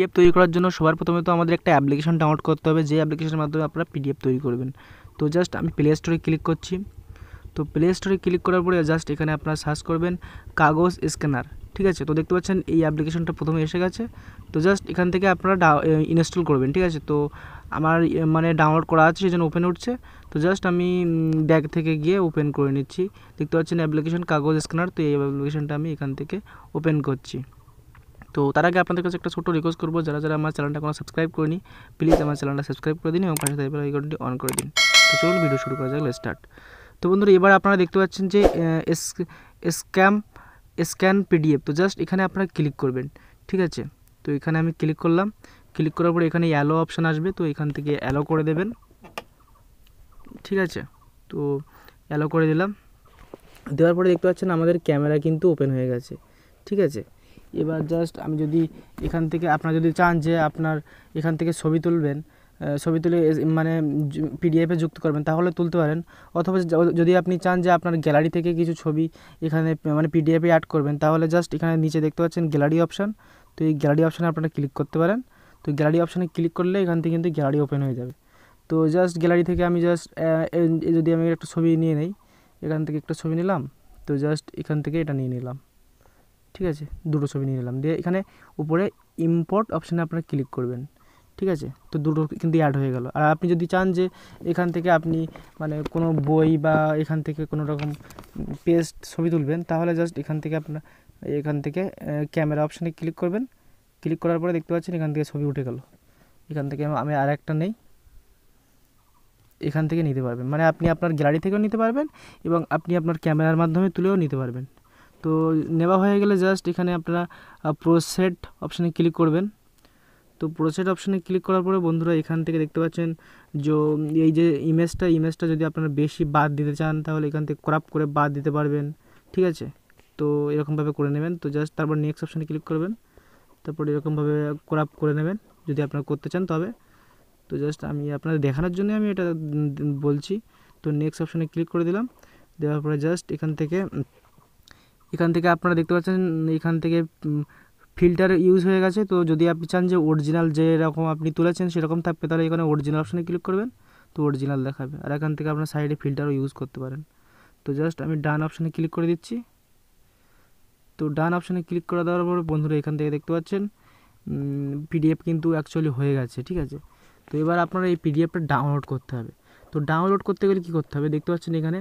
PDF তৈরি করার জন্য সবার প্রথমে তো আমাদের একটা অ্যাপ্লিকেশন ডাউনলোড করতে হবে যে অ্যাপ্লিকেশনের মাধ্যমে আপনারা পিডিএফ তৈরি করবেন তো জাস্ট আমি প্লে স্টোরে ক্লিক করছি তো প্লে স্টোরে ক্লিক করার পরে জাস্ট এখানে আপনারা সার্চ করবেন কাগজ স্ক্যানার ঠিক আছে তো দেখতে পাচ্ছেন এই অ্যাপ্লিকেশনটা প্রথমে এসে গেছে তো জাস্ট এখান থেকে আপনারা ইনস্টল করবেন ঠিক আছে তো আমার মানে ডাউনলোড করা আছে সেই জন্য ওপেন উঠছে তো জাস্ট আমি ব্যাগ থেকে গিয়ে ওপেন করে নিচ্ছি দেখতে পাচ্ছেন অ্যাপ্লিকেশন কাগজ স্ক্যানার তো এই অ্যাপ্লিকেশনটা আমি এখান থেকে ওপেন করছি তো তার আগে আপনাদের কাছে একটা ছোট রিকোয়েস্ট করবো যারা যারা আমার চ্যানেলটা কোনো সাবস্ক্রাইব নিই প্লিজ আমার চ্যানেলটা সাবস্ক্রাইব করে দিন এবং পাশে থাকা আইকনটি অন করে দিন তো চলুন ভিডিও শুরু করা যাক স্টার্ট তো বন্ধুরা এবার আপনারা দেখতে পাচ্ছেন যে স্ক্যাম স্ক্যান পিডিএফ তো জাস্ট এখানে আপনারা ক্লিক করবেন ঠিক আছে তো এখানে আমি ক্লিক করলাম ক্লিক করার পরে এখানে অ্যালো অপশান আসবে তো এখান থেকে অ্যালো করে দেবেন ঠিক আছে তো অ্যালো করে দিলাম দেওয়ার পরে দেখতে পাচ্ছেন আমাদের ক্যামেরা কিন্তু ওপেন হয়ে গেছে ঠিক আছে এবার জাস্ট আমি যদি এখান থেকে আপনার যদি চান যে আপনার এখান থেকে ছবি তুলবেন ছবি তুলে মানে পিডিএফে যুক্ত করবেন তাহলে তুলতে পারেন অথবা যদি আপনি চান যে আপনার গ্যালারি থেকে কিছু ছবি এখানে মানে পিডিএফে অ্যাড করবেন তাহলে জাস্ট এখানে নিচে দেখতে পাচ্ছেন গ্যালারি অপশান তো এই গ্যালারি অপশানে আপনারা ক্লিক করতে পারেন তো গ্যালারি অপশানে ক্লিক করলে এখান থেকে কিন্তু গ্যালারি ওপেন হয়ে যাবে তো জাস্ট গ্যালারি থেকে আমি জাস্ট যদি আমি একটা ছবি নিয়ে নিই এখান থেকে একটা ছবি নিলাম তো জাস্ট এখান থেকে এটা নিয়ে নিলাম ঠিক আছে দুটো ছবি নিয়ে নিলাম দিয়ে এখানে উপরে ইম্পোর্ট অপশানে আপনারা ক্লিক করবেন ঠিক আছে তো দুটো কিন্তু অ্যাড হয়ে গেল আর আপনি যদি চান যে এখান থেকে আপনি মানে কোনো বই বা এখান থেকে কোনো রকম পেস্ট ছবি তুলবেন তাহলে জাস্ট এখান থেকে আপনার এখান থেকে ক্যামেরা অপশানে ক্লিক করবেন ক্লিক করার পরে দেখতে পাচ্ছেন এখান থেকে ছবি উঠে গেল এখান থেকে আমি আর একটা নেই এখান থেকে নিতে পারবেন মানে আপনি আপনার গ্যালারি থেকেও নিতে পারবেন এবং আপনি আপনার ক্যামেরার মাধ্যমে তুলেও নিতে পারবেন তো নেওয়া হয়ে গেলে জাস্ট এখানে আপনারা প্রোসেট অপশানে ক্লিক করবেন তো প্রোসেট অপশানে ক্লিক করার পরে বন্ধুরা এখান থেকে দেখতে পাচ্ছেন যে এই যে ইমেজটা ইমেজটা যদি আপনারা বেশি বাদ দিতে চান তাহলে এখান থেকে ক্রাপ করে বাদ দিতে পারবেন ঠিক আছে তো এরকমভাবে করে নেবেন তো জাস্ট তারপর নেক্সট অপশানে ক্লিক করবেন তারপর এরকমভাবে ক্রাপ করে নেবেন যদি আপনারা করতে চান তবে তো জাস্ট আমি আপনাদের দেখানোর জন্য আমি এটা বলছি তো নেক্সট অপশানে ক্লিক করে দিলাম দেওয়ার পরে জাস্ট এখান থেকে এখান থেকে আপনারা দেখতে পাচ্ছেন এখান থেকে ফিল্টার ইউজ হয়ে গেছে তো যদি আপনি চান যে অরিজিনাল যেরকম আপনি তুলেছেন সেরকম থাকবে তাহলে এখানে অরিজিনাল অপশানে ক্লিক করবেন তো অরিজিনাল দেখাবে আর এখান থেকে আপনার সাইডে ফিল্টারও ইউজ করতে পারেন তো জাস্ট আমি ডান অপশানে ক্লিক করে দিচ্ছি তো ডান অপশানে ক্লিক করে দেওয়ার পর বন্ধুরা এখান থেকে দেখতে পাচ্ছেন পিডিএফ কিন্তু অ্যাকচুয়ালি হয়ে গেছে ঠিক আছে তো এবার আপনারা এই পিডিএফটা ডাউনলোড করতে হবে তো ডাউনলোড করতে গেলে কী করতে হবে দেখতে পাচ্ছেন এখানে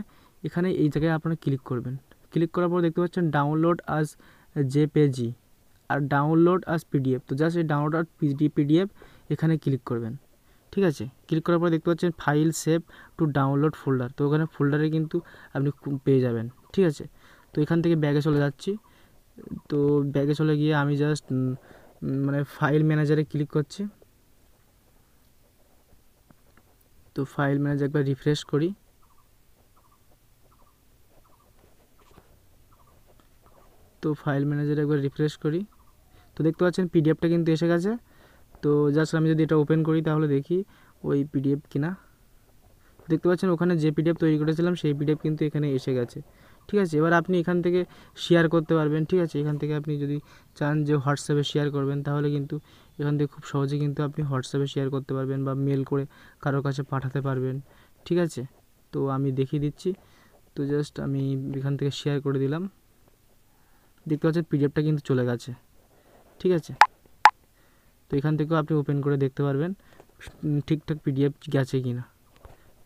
এখানে এই জায়গায় আপনারা ক্লিক করবেন ক্লিক করার পর দেখতে পাচ্ছেন ডাউনলোড আজ জেপিজি আর ডাউনলোড আজ পিডিএফ তো জাস্ট এই ডাউনলোড আর পিডিএফ এখানে ক্লিক করবেন ঠিক আছে ক্লিক করার পর দেখতে পাচ্ছেন file save to download folder তো ওখানে ফোল্ডারে কিন্তু আপনি পেয়ে যাবেন ঠিক আছে তো এখান থেকে ব্যাগে চলে যাচ্ছি তো ব্যাগে চলে গিয়ে আমি জাস্ট মানে ফাইল ম্যানেজারে ক্লিক করছি তো ফাইল ম্যানেজার একবার রিফ্রেশ করি তো ফাইল ম্যানেজারে একবার রিফ্রেশ করি তো দেখতে পাচ্ছেন পিডিএফটা কিন্তু এসে গেছে তো জাস্ট আমি যদি এটা ওপেন করি তাহলে দেখি ওই পিডিএফ কিনা দেখতে পাচ্ছেন ওখানে যে পিডিএফ তৈরি করেছিলাম সেই পিডিএফ কিন্তু এখানে এসে গেছে ঠিক আছে এবার আপনি এখান থেকে শেয়ার করতে পারবেন ঠিক আছে এখান থেকে আপনি যদি চান যে হোয়াটসঅ্যাপে শেয়ার করবেন তাহলে কিন্তু এখান থেকে খুব সহজে কিন্তু আপনি হোয়াটসঅ্যাপে শেয়ার করতে পারবেন বা মেল করে কারোর কাছে পাঠাতে পারবেন ঠিক আছে তো আমি দেখিয়ে দিচ্ছি তো জাস্ট আমি এখান থেকে শেয়ার করে দিলাম দেখতে পাচ্ছেন পিডিএফটা কিন্তু চলে গেছে ঠিক আছে তো এখান থেকেও আপনি ওপেন করে দেখতে পারবেন ঠিকঠাক পিডিএফ গেছে কি না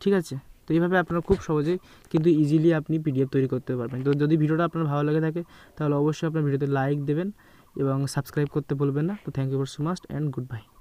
ঠিক আছে তো এইভাবে আপনারা খুব সহজেই কিন্তু ইজিলি আপনি পিডিএফ তৈরি করতে পারবেন তো যদি ভিডিওটা আপনার ভালো লাগে থাকে তাহলে অবশ্যই আপনার ভিডিওতে লাইক দেবেন এবং সাবস্ক্রাইব করতে বলবেন না তো thank you for so much and good bye